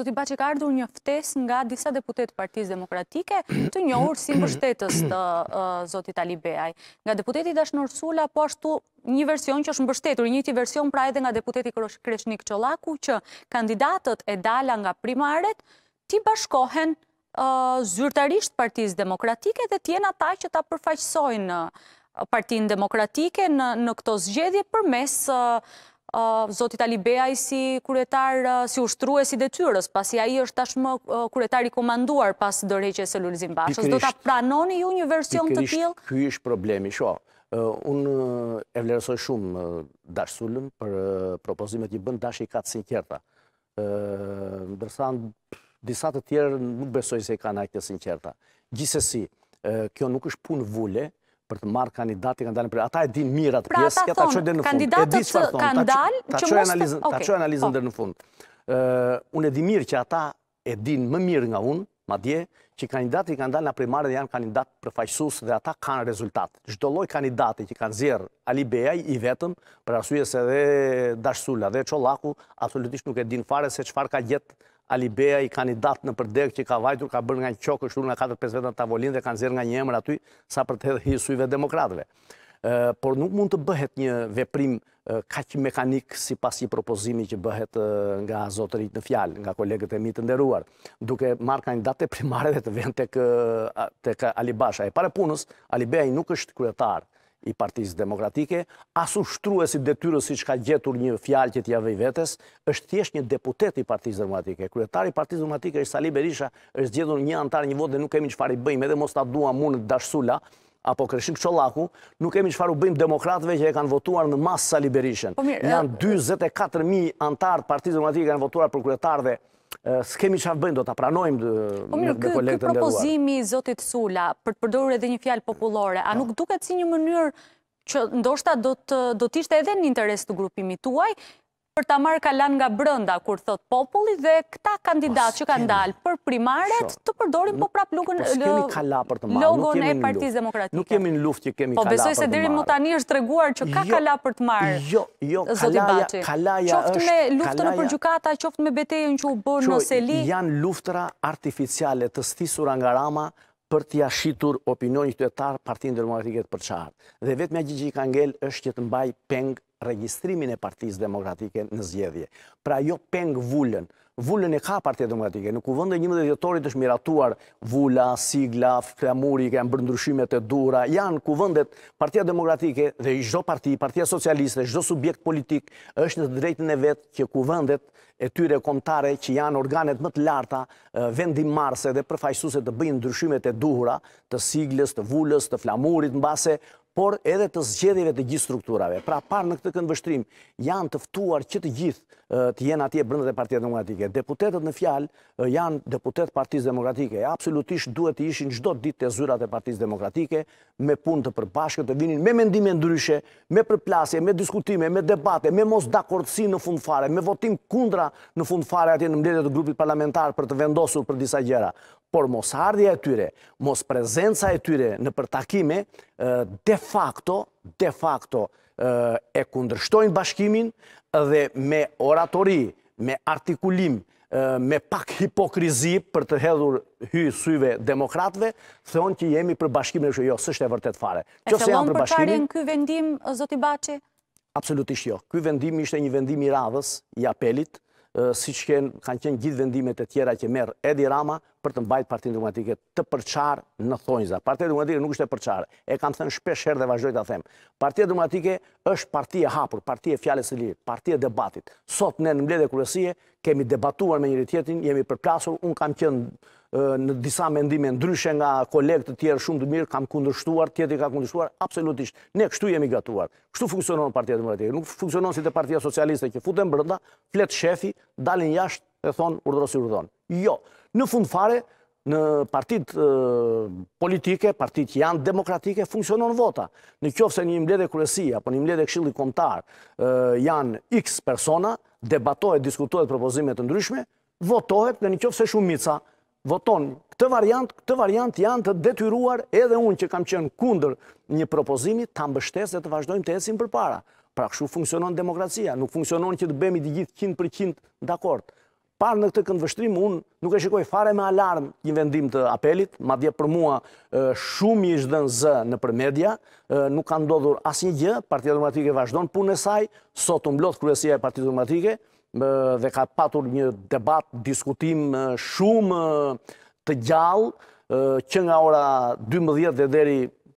Zoti Baci ka ardhur një ftesë nga disa deputetë të Partisë Demokratike, të njohur si mbështetës të Zotit Ali Beaj, nga deputeti Dashnor Sula, po ashtu një version që është mbështetur, njëti version pra edhe nga deputeti Kreshnik Çollaku që kandidatët e dala nga primaret, ti bashkohen zyrtarisht Partisë Demokratike dhe tjena ta ata që ta përfaqësojnë partin Partinë Demokratike në në këtë zgjedhje përmes uh, Zotit Ali Beaj si kuretar si ushtru e si detyrës, pasi a i është tashmë kuretar i komanduar pas dërreqe e së lullëzim bashës. Do t'a pranoni ju një version të tjilë? Kjo këj është problemi, shua. Unë e vlerësoj shumë dashësullëm për propozimet një bënd dashë i katë sinqerta. Ndërsa në disatë tjerë nuk besoj se i ka në akte sinqerta. Gjisesi, kjo nuk është punë vullë, për të marrë kandidati kanë në për... Ata e din mirë atë pra, pjesë, ja ta qoj dhe në fund. Pra ta thonë, kandidatët që kanë dalë... Ta qoj analizën po. dhe në fund. Unë e di mirë që ata e din më mirë nga unë, ma dje, që kandidati kanë dalë në primarë dhe janë kandidat përfajsus dhe ata kanë rezultat. Gjdo loj kandidati që kanë zjerë Ali Bejaj i vetëm, për arsujes edhe Dashsula dhe Qolaku, absolutisht nuk e din fare se qëfar ka gjetë Ali i kandidat në përdek që i ka vajtur, ka bërë nga një qokë, shurë nga 4-5 vetën të avolin dhe kanë zirë nga një emër aty, sa për të hedhë hisujve demokratëve. Por nuk mund të bëhet një veprim kaq mekanik si pas i propozimi që bëhet nga zotërit në fjalë, nga kolegët e mi të nderuar, duke marrë ka një datë të primare dhe të vend të kë Alibasha. E pare punës, i nuk është kryetar, i partijës demokratike, asu shtru e si detyrës si që ka gjetur një fjalë që t'ja vej vetës, është tjesht një deputet i partijës demokratike. Kryetar i partijës demokratike është Sali Berisha, është gjetur një antar një vot dhe nuk kemi që fari bëjmë, edhe mos t'a dua mund të apo kreshim qëllaku, nuk kemi që u bëjmë demokratve që e kanë votuar në masë Sali Berishën. Në po janë 24.000 antarë partijës demokratike kanë votuar për kryetar dhe s'kemi që avbëjnë, do të pranojmë po me kolektën dërruar. Këtë këtë propozimi, Zotit Sula, për të përdojrë edhe një fjalë populore, a po. nuk duket si një mënyrë që ndoshta do të ishte edhe një interes të grupimi tuaj, për ta marrë kalan nga brënda, kur thot populli dhe këta kandidat po, që ka ndalë për primaret, të përdorim po prap lukën po, logon e partiz demokratike. Nuk kemi në luft që kemi po, kalan jo, për të marrë. Po besoj se diri më tani është reguar që ka kalan për të marrë, kalaja Baci. Qoft me luftën për gjukata, qoft me betejën që u bërë në seli. Janë luftëra artificiale të stisura nga rama, për t'ja shqitur opinion një këtëtar partinë dërmonatiket për qarë. Dhe vetë me gjithë që i ka është që të mbaj peng registrimin e partiz demokratike në zjedhje. Pra jo peng vullën. Vullën e ka partiz demokratike. Në kuvëndë e një më dhe djetorit është miratuar vulla, sigla, flamuri, kanë bërndryshimet e dura. Janë kuvëndet partia demokratike dhe i zdo parti, partia socialiste, zdo subjekt politik, është në drejtën e vetë që kuvëndet e tyre komtare që janë organet më të larta, vendim marse dhe përfajsuse të bëjnë ndryshimet e duhura, të siglës, të vullës, të flamurit, në base por edhe të zgjedhjeve të gjithë strukturave. Pra parë në këtë këndvështrim, janë tëftuar që të gjithë të jenë atje brëndët e partijet demokratike. Deputetet në fjalë janë deputet partijet demokratike. Absolutisht duhet të ishin gjdo dit të zyrat e partijet demokratike me punë të përbashkët, të vinin me mendime ndryshe, me përplasje, me diskutime, me debate, me mos dakordësi në fundfare, me votim kundra në fundfare atje në mdete të grupit parlamentar për të vendosur për disa gjera por mos ardhja e tyre, mos prezenca e tyre në përtakime, de facto, de facto, e kundrështojnë bashkimin dhe me oratori, me artikulim, me pak hipokrizi për të hedhur hy syve demokratve, thonë që jemi për bashkimin e shumë, jo, sështë e vërtet fare. E se lomë për në këj vendim, zoti Baci? Absolutisht jo. Këj vendim ishte një vendim i radhës, i apelit, si që kanë qenë gjithë vendimet e tjera që merë edhi rama, për të mbajtë partinë demokratike të përçarë në thonjza. Partia demokratike nuk është e përçarë, e kam thënë shpesh herë dhe vazhdoj të themë. Partia demokratike është partia hapur, partia fjales së lirë, partia debatit. Sot ne në mbledhe kërësie kemi debatuar me njëri tjetin, jemi përplasur, unë kam qënë në disa mendime ndryshe nga kolegë të tjerë shumë të mirë, kam kundërshtuar, tjetëri ka kundërshtuar, absolutisht, ne kështu jemi gatuar. Kështu funksionon partia demokratike, nuk funksionon si të partia socialiste, që futën brënda, fletë shefi, dalin jashtë, dhe thonë urdhërosi urdhon. Jo, në fund fare, në partit politike, partit janë demokratike, funksionon vota. Në kjovë se një mbledhe kërësia, apo një mbledhe këshilli komtar, janë x persona, debatohet, diskutohet propozimet të ndryshme, votohet në një kjovë se shumica, voton këtë variant, këtë variant janë të detyruar edhe unë që kam qenë kunder një propozimi, të ambështes dhe të vazhdojmë të esim për para. Pra këshu funksionon demokracia, nuk funksionon që të bemi të gjithë 100% dakord parë në këtë këndvështrim, unë nuk e shikoj fare me alarm një vendim të apelit, ma dje për mua shumë i ishtë dënë zë në përmedia, nuk ka ndodhur asë një gjë, Partia Dramatike vazhdo në punë e saj, sot umblot kërësia e Partia Dramatike, dhe ka patur një debat, diskutim shumë të gjallë, që nga ora 12 dhe deri